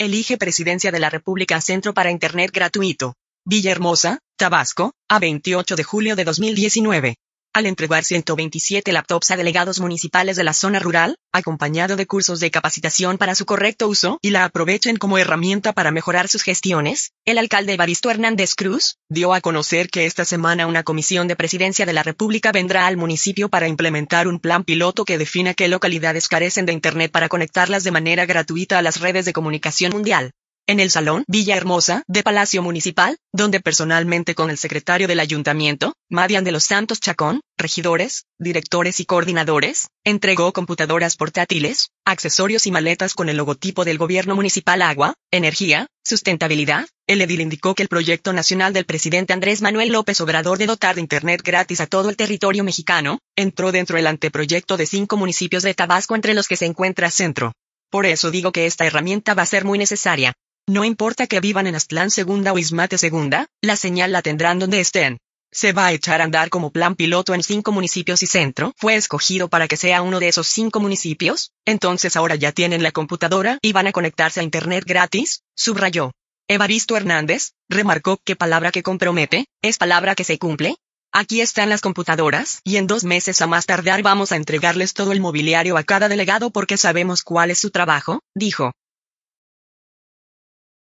Elige Presidencia de la República Centro para Internet gratuito. Villahermosa, Tabasco, a 28 de julio de 2019 al entregar 127 laptops a delegados municipales de la zona rural, acompañado de cursos de capacitación para su correcto uso y la aprovechen como herramienta para mejorar sus gestiones, el alcalde Evaristo Hernández Cruz dio a conocer que esta semana una comisión de presidencia de la República vendrá al municipio para implementar un plan piloto que defina qué localidades carecen de Internet para conectarlas de manera gratuita a las redes de comunicación mundial en el Salón Villahermosa de Palacio Municipal, donde personalmente con el secretario del Ayuntamiento, Madian de los Santos Chacón, regidores, directores y coordinadores, entregó computadoras portátiles, accesorios y maletas con el logotipo del Gobierno Municipal Agua, Energía, Sustentabilidad. El edil indicó que el proyecto nacional del presidente Andrés Manuel López Obrador de dotar de Internet gratis a todo el territorio mexicano, entró dentro del anteproyecto de cinco municipios de Tabasco entre los que se encuentra Centro. Por eso digo que esta herramienta va a ser muy necesaria, no importa que vivan en Aztlán Segunda o Ismate Segunda, la señal la tendrán donde estén. Se va a echar a andar como plan piloto en cinco municipios y centro. Fue escogido para que sea uno de esos cinco municipios. Entonces ahora ya tienen la computadora y van a conectarse a Internet gratis, subrayó. Evaristo Hernández, remarcó que palabra que compromete, es palabra que se cumple. Aquí están las computadoras y en dos meses a más tardar vamos a entregarles todo el mobiliario a cada delegado porque sabemos cuál es su trabajo, dijo.